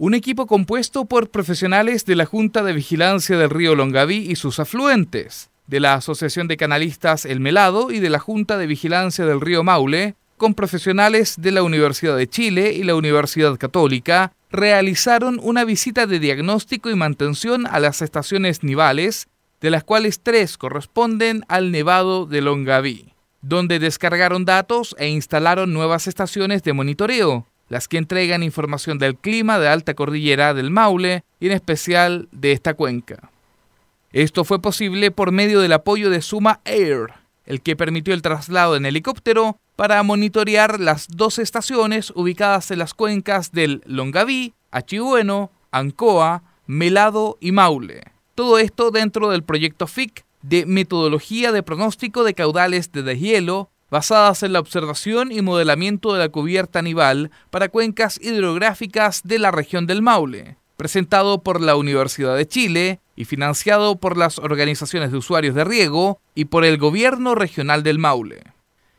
Un equipo compuesto por profesionales de la Junta de Vigilancia del Río Longaví y sus afluentes, de la Asociación de Canalistas El Melado y de la Junta de Vigilancia del Río Maule, con profesionales de la Universidad de Chile y la Universidad Católica, realizaron una visita de diagnóstico y mantención a las estaciones nivales, de las cuales tres corresponden al Nevado de Longaví, donde descargaron datos e instalaron nuevas estaciones de monitoreo las que entregan información del clima de alta cordillera del Maule y en especial de esta cuenca. Esto fue posible por medio del apoyo de Suma Air, el que permitió el traslado en helicóptero para monitorear las dos estaciones ubicadas en las cuencas del Longaví, Achibueno, Ancoa, Melado y Maule. Todo esto dentro del proyecto FIC de metodología de pronóstico de caudales de deshielo basadas en la observación y modelamiento de la cubierta nival para cuencas hidrográficas de la región del Maule, presentado por la Universidad de Chile y financiado por las organizaciones de usuarios de riego y por el Gobierno Regional del Maule.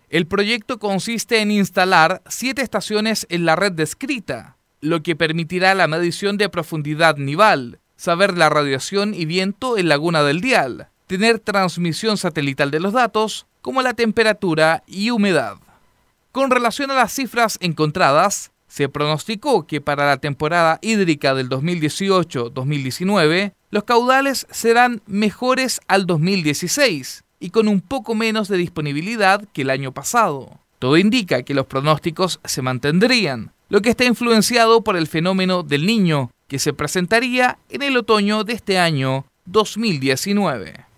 El proyecto consiste en instalar siete estaciones en la red descrita, lo que permitirá la medición de profundidad nival, saber la radiación y viento en Laguna del Dial, tener transmisión satelital de los datos, como la temperatura y humedad. Con relación a las cifras encontradas, se pronosticó que para la temporada hídrica del 2018-2019, los caudales serán mejores al 2016 y con un poco menos de disponibilidad que el año pasado. Todo indica que los pronósticos se mantendrían, lo que está influenciado por el fenómeno del niño, que se presentaría en el otoño de este año 2019.